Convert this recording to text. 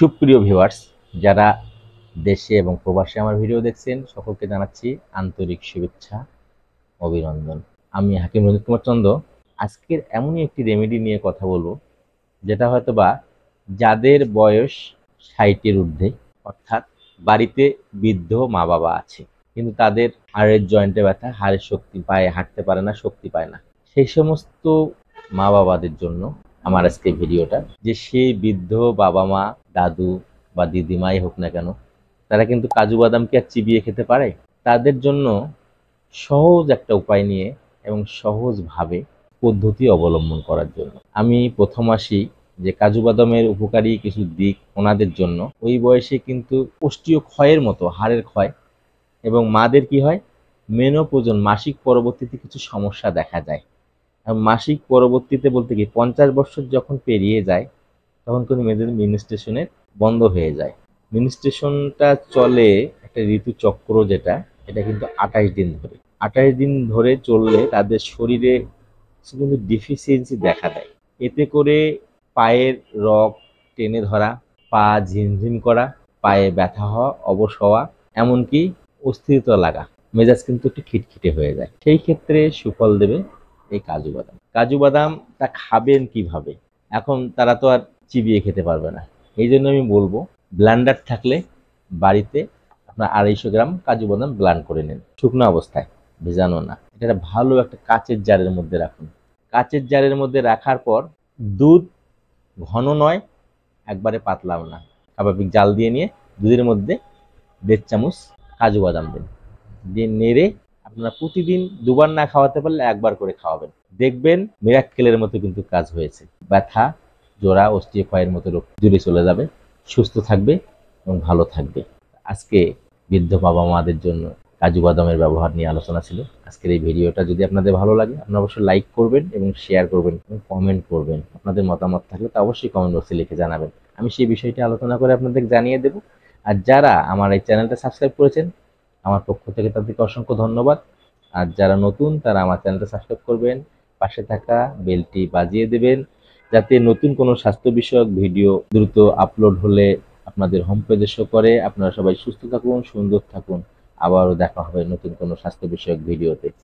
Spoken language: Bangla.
সুপ্রিয় ভিউয়ার্স যারা দেশে এবং প্রবাসে আমার ভিডিও দেখছেন সকলকে জানাচ্ছি আন্তরিক শুভেচ্ছা অভিনন্দন আমি হাকিম রঞ্জিত কুমার চন্দ আজকের এমনই একটি রেমেডি নিয়ে কথা বলবো যেটা হয়তো বা যাদের বয়স ষাটের ঊর্ধ্বে অর্থাৎ বাড়িতে বৃদ্ধ মা বাবা আছে কিন্তু তাদের হাড়ের জয়েন্টে ব্যথা হাড়ের শক্তি পায়ে হাঁটতে পারে না শক্তি পায় না সেই সমস্ত মা বাবাদের জন্য আমার আজকে ভিডিওটা যে সেই বৃদ্ধ বাবা মা দাদু বা দিদিমাই হোক না কেন তারা কিন্তু কাজু বাদামকে আর চিবিয়ে খেতে পারে তাদের জন্য সহজ একটা উপায় নিয়ে এবং সহজভাবে পদ্ধতি অবলম্বন করার জন্য আমি প্রথম আসি যে কাজু বাদামের উপকারী কিছু দিক ওনাদের জন্য ওই বয়সে কিন্তু পুষ্টীয় ক্ষয়ের মতো হাড়ের ক্ষয় এবং মাদের কি হয় মেনোপোজন মাসিক পরবর্তীতে কিছু সমস্যা দেখা যায় মাসিক পরবর্তীতে বলতে কি পঞ্চাশ বছর যখন পেরিয়ে যায় তখন কিন্তু মিনি স্টেশনের বন্ধ হয়ে যায় মিনি স্টেশনটা চলে একটা ঋতুচক্র যেটা এটা কিন্তু আঠাশ দিন ধরে আঠাশ দিন ধরে চললে তাদের শরীরে কিন্তু ডিফিসিয়েন্সি দেখা দেয় এতে করে পায়ের রক টেনে ধরা পা ঝিমঝিম করা পায়ে ব্যথা হওয়া অবশ হওয়া এমনকি অস্থিরতা লাগা মেজাজ কিন্তু একটু খিটখিটে হয়ে যায় সেই ক্ষেত্রে সুফল দেবে এই কাজু বাদাম কাজু বাদামটা খাবেন কিভাবে এখন তারা তো আর চিবিয়ে খেতে পারবে না এই জন্য আমি বলবো ব্লান্ডার থাকলে বাড়িতে আপনার আড়াইশো গ্রাম কাজু বাদাম ব্লান্ড করে নিন শুকনো অবস্থায় ভেজানো না এটা ভালো একটা কাচের জারের মধ্যে রাখুন কাচের জারের মধ্যে রাখার পর দুধ ঘন নয় একবারে পাতলাও না স্বাভাবিক জাল দিয়ে নিয়ে দুধের মধ্যে দেড় চামচ কাজু বাদাম দিন দিয়ে নেড়ে আপনারা প্রতিদিন দুবার না খাওয়াতে পারলে একবার করে খাওয়াবেন দেখবেন মিরাক্কেলের মতো কিন্তু কাজ হয়েছে ব্যথা জোড়া অস্টিওফায়ের মতো রোগ দূরে চলে যাবে সুস্থ থাকবে এবং ভালো থাকবে আজকে বৃদ্ধ বাবা মাদের জন্য কাজু বাদামের ব্যবহার নিয়ে আলোচনা ছিল আজকের এই ভিডিওটা যদি আপনাদের ভালো লাগে আপনারা অবশ্যই লাইক করবেন এবং শেয়ার করবেন এবং কমেন্ট করবেন আপনাদের মতামত থাকলে তা অবশ্যই কমেন্ট বক্সে লিখে জানাবেন আমি সেই বিষয়টি আলোচনা করে আপনাদের জানিয়ে দেব আর যারা আমার এই চ্যানেলটা সাবস্ক্রাইব করেছেন আমার পক্ষ থেকে তাদেরকে অসংখ্য ধন্যবাদ আর যারা নতুন তারা আমার চ্যানেলটা সাবস্ক্রাইব করবেন পাশে থাকা বেলটি বাজিয়ে দেবেন যাতে নতুন কোনো স্বাস্থ্য বিষয়ক ভিডিও দ্রুত আপলোড হলে আপনাদের হোম পেজে শো করে আপনারা সবাই সুস্থ থাকুন সুন্দর থাকুন আবারও দেখা হবে নতুন কোনো স্বাস্থ্য বিষয়ক ভিডিওতে